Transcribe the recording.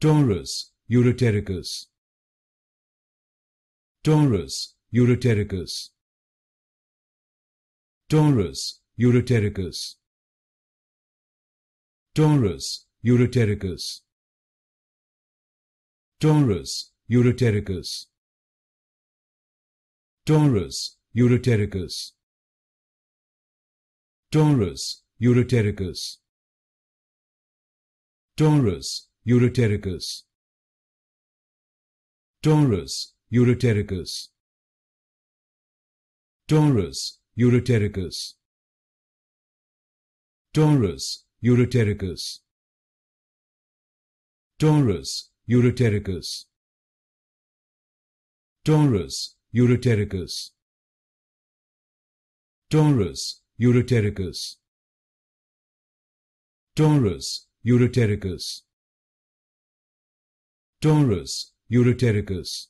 Taurus, Euryptericus. Taurus, Euryptericus. Taurus, Euryptericus. Taurus, Euryptericus. Taurus, Euryptericus. Taurus, Euryptericus. Taurus, Euryptericus. Taurus, Euryptericus. Taurus, Euryptericus. Taurus, Euryptericus. Taurus, Euryptericus. Taurus, Euryptericus. Taurus, Euryptericus. Taurus, Euryptericus. Taurus, Taurus, Euryptericus.